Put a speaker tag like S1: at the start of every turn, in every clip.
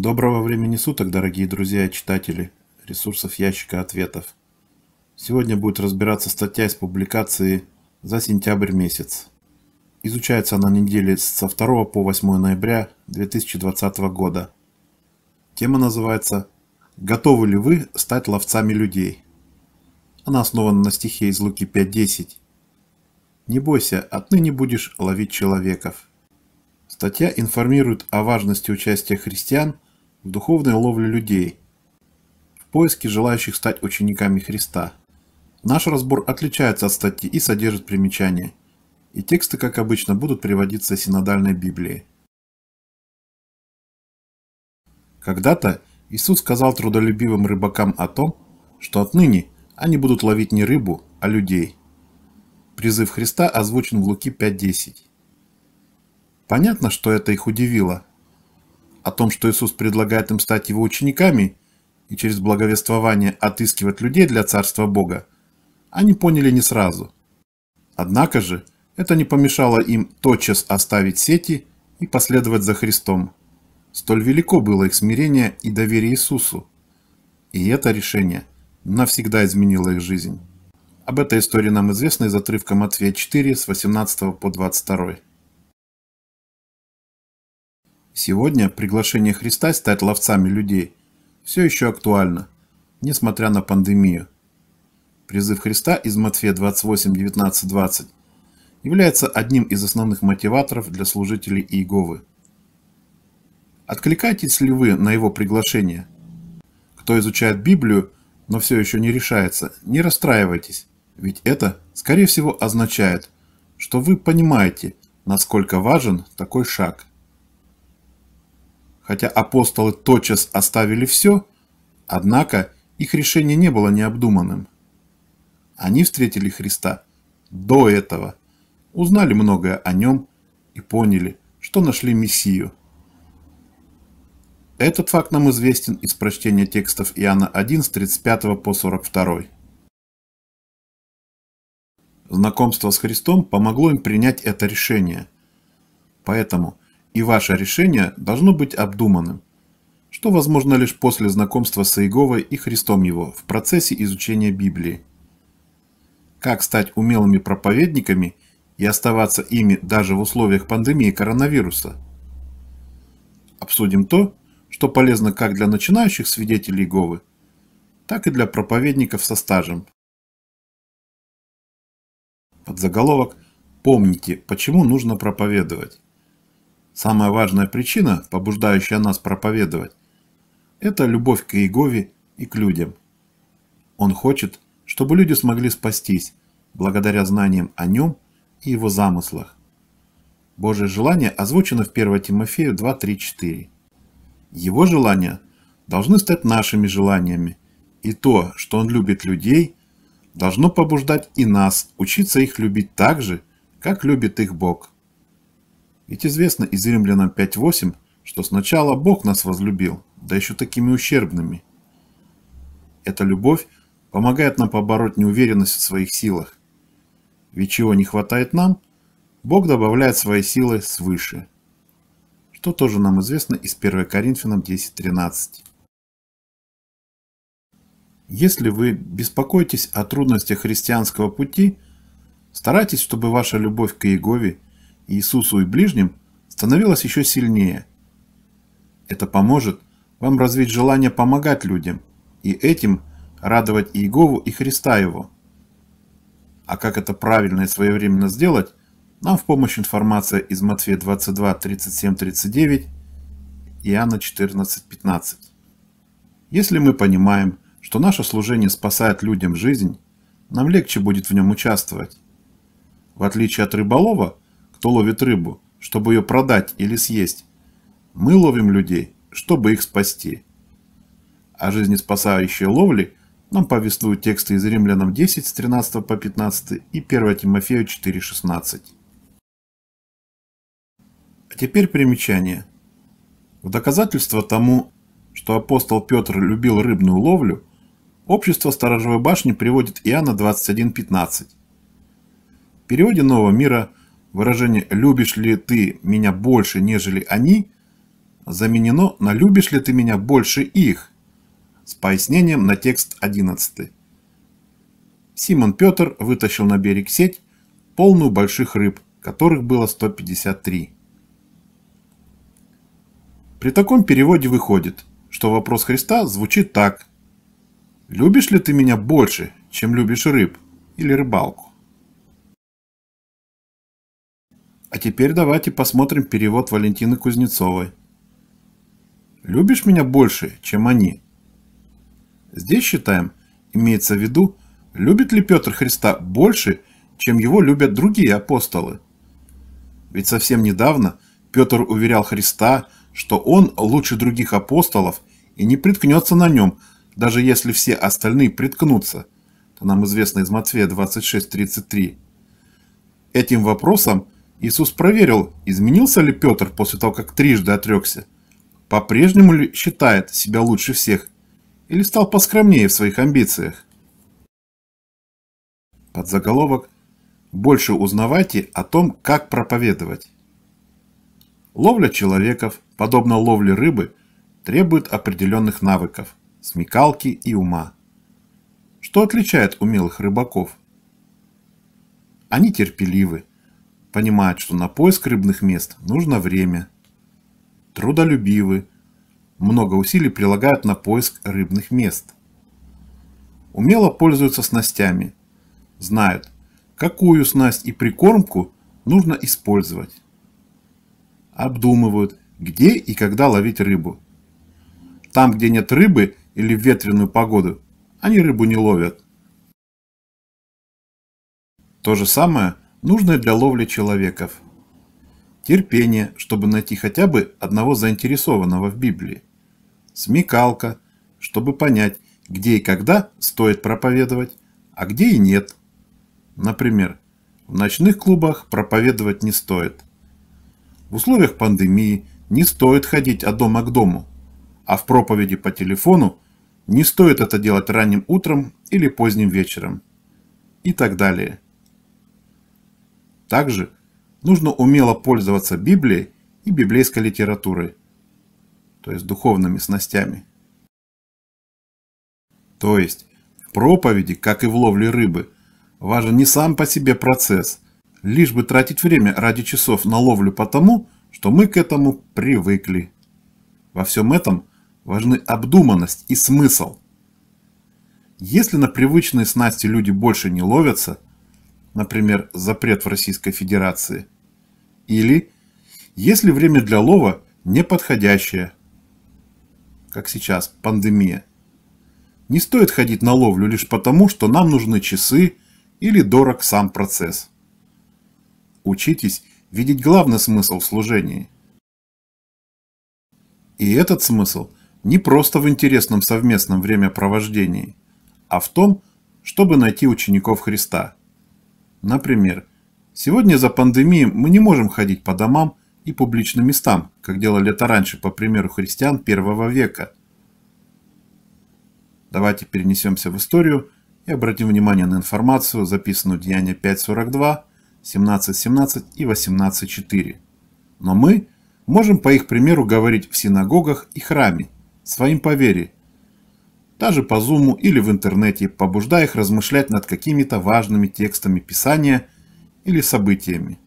S1: Доброго времени суток, дорогие друзья и читатели ресурсов ящика ответов. Сегодня будет разбираться статья из публикации за сентябрь месяц. Изучается она недели со 2 по 8 ноября 2020 года. Тема называется «Готовы ли вы стать ловцами людей?» Она основана на стихе из Луки 5.10. «Не бойся, отныне будешь ловить человеков». Статья информирует о важности участия христиан – в духовной ловле людей, в поиске желающих стать учениками Христа. Наш разбор отличается от статьи и содержит примечания, и тексты, как обычно, будут приводиться из синодальной Библии. Когда-то Иисус сказал трудолюбивым рыбакам о том, что отныне они будут ловить не рыбу, а людей. Призыв Христа озвучен в Луки 5.10. Понятно, что это их удивило, о том, что Иисус предлагает им стать его учениками и через благовествование отыскивать людей для Царства Бога, они поняли не сразу. Однако же, это не помешало им тотчас оставить сети и последовать за Христом. Столь велико было их смирение и доверие Иисусу. И это решение навсегда изменило их жизнь. Об этой истории нам известно из отрывка Матфея 4 с 18 по 22. Сегодня приглашение Христа стать ловцами людей все еще актуально, несмотря на пандемию. Призыв Христа из Матфея 28, 19, 20 является одним из основных мотиваторов для служителей Иеговы. Откликаетесь ли вы на его приглашение? Кто изучает Библию, но все еще не решается, не расстраивайтесь, ведь это, скорее всего, означает, что вы понимаете, насколько важен такой шаг – Хотя апостолы тотчас оставили все, однако их решение не было необдуманным. Они встретили Христа до этого, узнали многое о нем и поняли, что нашли Мессию. Этот факт нам известен из прочтения текстов Иоанна 1 с 35 по 42. Знакомство с Христом помогло им принять это решение. Поэтому – и ваше решение должно быть обдуманным, что возможно лишь после знакомства с Иеговой и Христом Его в процессе изучения Библии. Как стать умелыми проповедниками и оставаться ими даже в условиях пандемии коронавируса? Обсудим то, что полезно как для начинающих свидетелей Иеговы, так и для проповедников со стажем. Подзаголовок «Помните, почему нужно проповедовать». Самая важная причина, побуждающая нас проповедовать, это любовь к Иегове и к людям. Он хочет, чтобы люди смогли спастись, благодаря знаниям о нем и его замыслах. Божье желание озвучено в 1 Тимофею 2, 3, 4. Его желания должны стать нашими желаниями, и то, что он любит людей, должно побуждать и нас учиться их любить так же, как любит их Бог. Ведь известно из римлянам 5.8, что сначала Бог нас возлюбил, да еще такими ущербными. Эта любовь помогает нам побороть неуверенность в своих силах. Ведь чего не хватает нам, Бог добавляет свои силы свыше. Что тоже нам известно из 1 Коринфянам 10.13. Если вы беспокоитесь о трудностях христианского пути, старайтесь, чтобы ваша любовь к Иегове – Иисусу и ближним, становилось еще сильнее. Это поможет вам развить желание помогать людям и этим радовать Иегову и Христа его. А как это правильно и своевременно сделать, нам в помощь информация из Матфея 22, 37, 39, Иоанна 14, 15. Если мы понимаем, что наше служение спасает людям жизнь, нам легче будет в нем участвовать. В отличие от рыболова – кто ловит рыбу, чтобы ее продать или съесть. Мы ловим людей, чтобы их спасти. О жизнеспасающей ловли нам повествуют тексты из Римлянам 10 с 13 по 15 и 1 Тимофею 4.16. А теперь примечание. В доказательство тому, что апостол Петр любил рыбную ловлю, общество сторожевой башни приводит Иоанна 21.15. В переводе Нового мира Выражение «любишь ли ты меня больше, нежели они» заменено на «любишь ли ты меня больше их» с пояснением на текст 11. Симон Петр вытащил на берег сеть, полную больших рыб, которых было 153. При таком переводе выходит, что вопрос Христа звучит так. «Любишь ли ты меня больше, чем любишь рыб или рыбалку?» А теперь давайте посмотрим перевод Валентины Кузнецовой. «Любишь меня больше, чем они?» Здесь считаем, имеется в виду, любит ли Петр Христа больше, чем его любят другие апостолы. Ведь совсем недавно Петр уверял Христа, что он лучше других апостолов и не приткнется на нем, даже если все остальные приткнутся. Это нам известно из Матфея 26.33. Этим вопросом – Иисус проверил, изменился ли Петр после того, как трижды отрекся. По-прежнему ли считает себя лучше всех? Или стал поскромнее в своих амбициях? Под заголовок «Больше узнавайте о том, как проповедовать». Ловля человеков, подобно ловле рыбы, требует определенных навыков, смекалки и ума. Что отличает умелых рыбаков? Они терпеливы, понимают, что на поиск рыбных мест нужно время. Трудолюбивы. Много усилий прилагают на поиск рыбных мест. Умело пользуются снастями. Знают, какую снасть и прикормку нужно использовать. Обдумывают, где и когда ловить рыбу. Там, где нет рыбы или в ветреную погоду, они рыбу не ловят. То же самое – нужное для ловли человеков. Терпение, чтобы найти хотя бы одного заинтересованного в Библии. Смекалка, чтобы понять, где и когда стоит проповедовать, а где и нет. Например, в ночных клубах проповедовать не стоит. В условиях пандемии не стоит ходить от дома к дому, а в проповеди по телефону не стоит это делать ранним утром или поздним вечером. И так далее. Также нужно умело пользоваться Библией и библейской литературой, то есть духовными снастями. То есть в проповеди, как и в ловле рыбы, важен не сам по себе процесс, лишь бы тратить время ради часов на ловлю потому, что мы к этому привыкли. Во всем этом важны обдуманность и смысл. Если на привычные снасти люди больше не ловятся, например, запрет в Российской Федерации. Или, если время для лова неподходящее, как сейчас, пандемия. Не стоит ходить на ловлю лишь потому, что нам нужны часы или дорог сам процесс. Учитесь видеть главный смысл в служении. И этот смысл не просто в интересном совместном времяпровождении, а в том, чтобы найти учеников Христа – Например, сегодня за пандемией мы не можем ходить по домам и публичным местам, как делали это раньше, по примеру христиан первого века. Давайте перенесемся в историю и обратим внимание на информацию, записанную в Деяния 5.42, 17.17 и 18.4. Но мы можем по их примеру говорить в синагогах и храме, своим по даже по Зуму или в интернете, побуждая их размышлять над какими-то важными текстами Писания или событиями.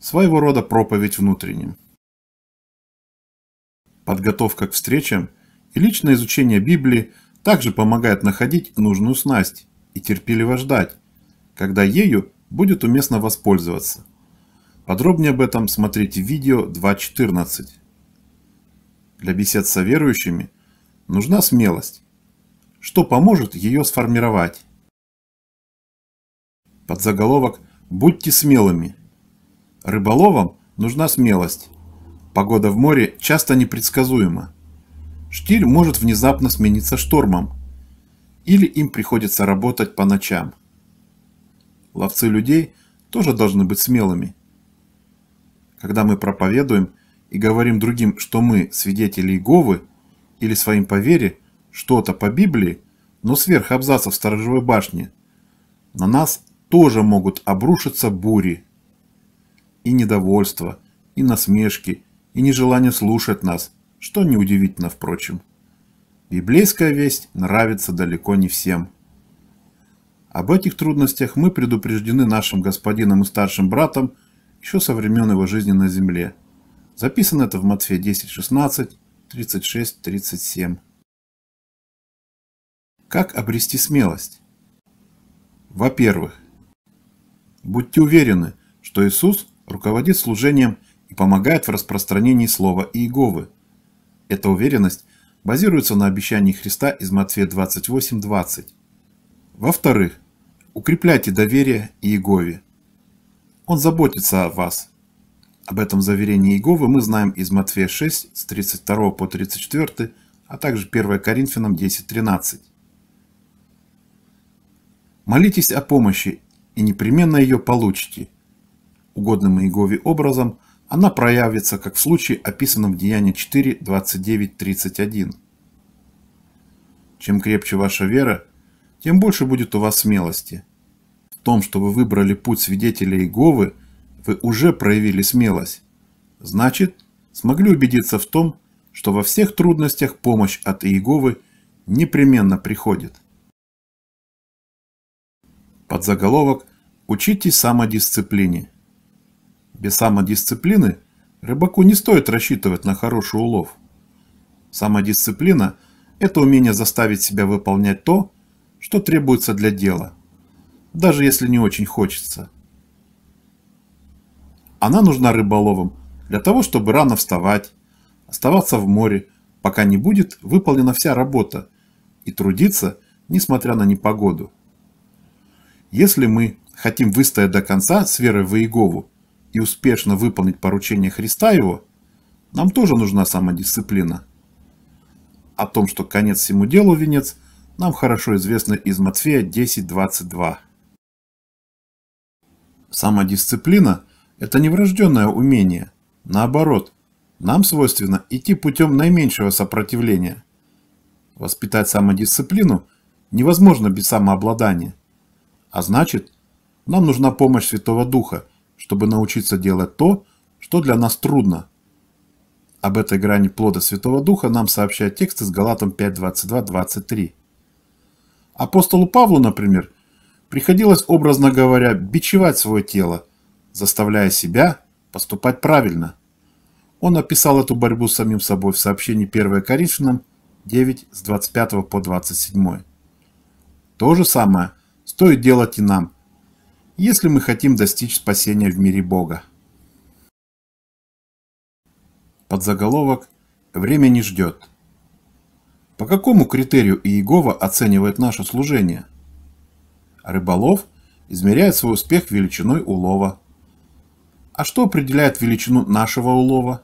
S1: Своего рода проповедь внутренним. Подготовка к встречам и личное изучение Библии также помогает находить нужную снасть и терпеливо ждать, когда ею будет уместно воспользоваться. Подробнее об этом смотрите видео 2.14. Для бесед со верующими нужна смелость, что поможет ее сформировать. Под заголовок: «Будьте смелыми». Рыболовам нужна смелость. Погода в море часто непредсказуема. Штиль может внезапно смениться штормом. Или им приходится работать по ночам. Ловцы людей тоже должны быть смелыми. Когда мы проповедуем и говорим другим, что мы свидетели Иеговы или своим по что-то по Библии, но сверх абзацев сторожевой башни, на нас тоже могут обрушиться бури. И недовольство, и насмешки, и нежелание слушать нас, что неудивительно, впрочем. Библейская весть нравится далеко не всем. Об этих трудностях мы предупреждены нашим господином и старшим братом еще со времен его жизни на земле. Записано это в Матфея 10.16, 36.37. Как обрести смелость? Во-первых, будьте уверены, что Иисус руководит служением и помогает в распространении слова Иеговы. Эта уверенность базируется на обещании Христа из Матфея 28:20. Во-вторых, укрепляйте доверие Иегове. Он заботится о вас. Об этом заверении Иеговы мы знаем из Матфея 6 с 32 по 34, а также 1 Коринфянам 10:13. Молитесь о помощи и непременно ее получите. Угодным Иегове образом она проявится, как в случае, описанном в Деянии 4, 29, 31. Чем крепче ваша вера, тем больше будет у вас смелости. В том, что вы выбрали путь свидетеля Иеговы, вы уже проявили смелость. Значит, смогли убедиться в том, что во всех трудностях помощь от Иеговы непременно приходит. Под заголовок: «Учитесь самодисциплине». Без самодисциплины рыбаку не стоит рассчитывать на хороший улов. Самодисциплина – это умение заставить себя выполнять то, что требуется для дела, даже если не очень хочется. Она нужна рыболовам для того, чтобы рано вставать, оставаться в море, пока не будет выполнена вся работа, и трудиться, несмотря на непогоду. Если мы хотим выстоять до конца с верой в Иегову и успешно выполнить поручение Христа его, нам тоже нужна самодисциплина. О том, что конец всему делу венец, нам хорошо известно из Матфея 10.22. Самодисциплина – это неврожденное умение. Наоборот, нам свойственно идти путем наименьшего сопротивления. Воспитать самодисциплину невозможно без самообладания – а значит, нам нужна помощь Святого Духа, чтобы научиться делать то, что для нас трудно. Об этой грани плода Святого Духа нам сообщает текст из Галатам 5.22.23. Апостолу Павлу, например, приходилось, образно говоря, бичевать свое тело, заставляя себя поступать правильно. Он описал эту борьбу с самим собой в сообщении 1 Коринфянам 9 с 25 по 27. То же самое стоит делать и нам, если мы хотим достичь спасения в мире Бога. Под заголовок «Время не ждет». По какому критерию Иегова оценивает наше служение? Рыболов измеряет свой успех величиной улова. А что определяет величину нашего улова?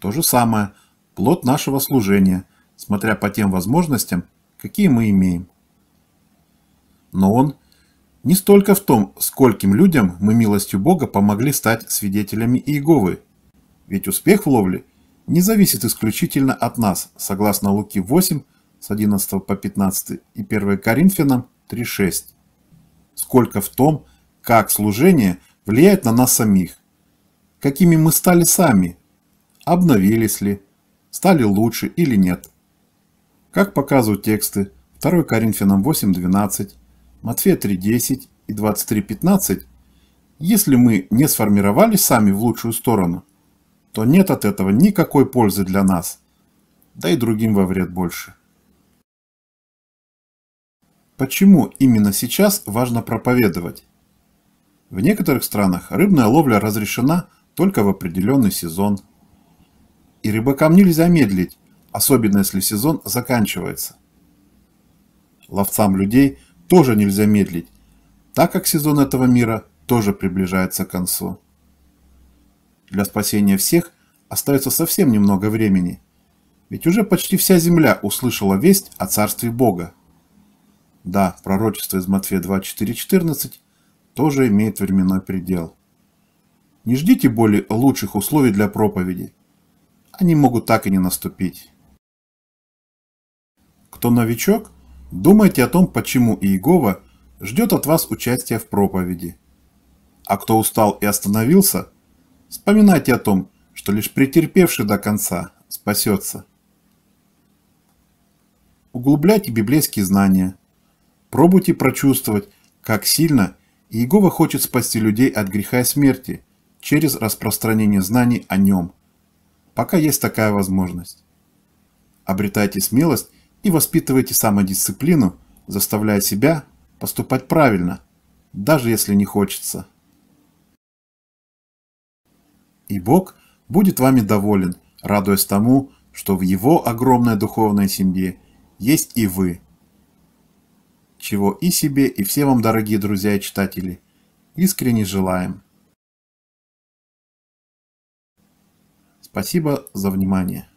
S1: То же самое, плод нашего служения, смотря по тем возможностям, какие мы имеем но он не столько в том, скольким людям мы милостью Бога помогли стать свидетелями Иеговы. Ведь успех в ловле не зависит исключительно от нас, согласно Луки 8, с 11 по 15 и 1 Коринфянам 3.6. Сколько в том, как служение влияет на нас самих. Какими мы стали сами, обновились ли, стали лучше или нет. Как показывают тексты 2 Коринфянам 8.12, Матфея 3.10 и 23.15, если мы не сформировали сами в лучшую сторону, то нет от этого никакой пользы для нас, да и другим во вред больше. Почему именно сейчас важно проповедовать? В некоторых странах рыбная ловля разрешена только в определенный сезон. И рыбакам нельзя медлить, особенно если сезон заканчивается. Ловцам людей – тоже нельзя медлить, так как сезон этого мира тоже приближается к концу. Для спасения всех остается совсем немного времени, ведь уже почти вся земля услышала весть о царстве Бога. Да, пророчество из Матфея 24.14 тоже имеет временной предел. Не ждите более лучших условий для проповеди. Они могут так и не наступить. Кто новичок – Думайте о том, почему Иегова ждет от вас участия в проповеди. А кто устал и остановился, вспоминайте о том, что лишь претерпевший до конца спасется. Углубляйте библейские знания. Пробуйте прочувствовать, как сильно Иегова хочет спасти людей от греха и смерти через распространение знаний о нем, пока есть такая возможность. Обретайте смелость и воспитывайте самодисциплину, заставляя себя поступать правильно, даже если не хочется. И Бог будет вами доволен, радуясь тому, что в Его огромной духовной семье есть и вы. Чего и себе, и все вам, дорогие друзья и читатели, искренне желаем. Спасибо за внимание.